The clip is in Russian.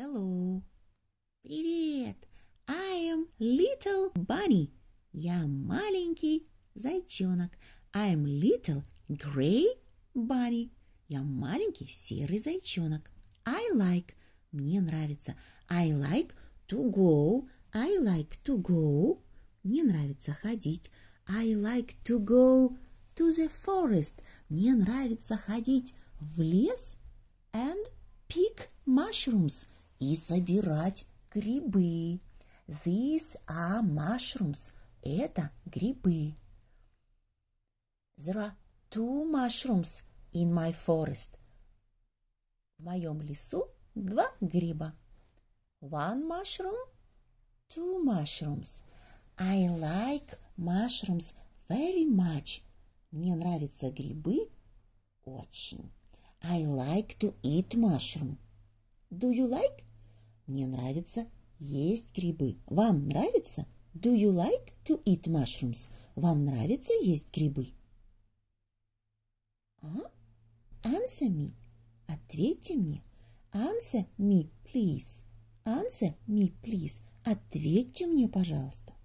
Hello. Привет. I am little bunny. Я маленький зайчонок. I am little gray bunny. Я маленький серый зайчонок. I like. Мне нравится. I like to go. I like to go. Мне нравится ходить. I like to go to the forest. Мне нравится ходить в лес and pick mushrooms и собирать грибы. These are mushrooms. Это грибы. There are two mushrooms in my forest. В моем лесу два гриба. One mushroom, two mushrooms. I like mushrooms very much. Мне нравятся грибы очень. I like to eat mushroom. Do you like? Мне нравится есть грибы. Вам нравится? Do you like to eat mushrooms? Вам нравится есть грибы? А? Answer me. Ответьте мне. Answer me, please. Answer me, please. Ответьте мне, пожалуйста.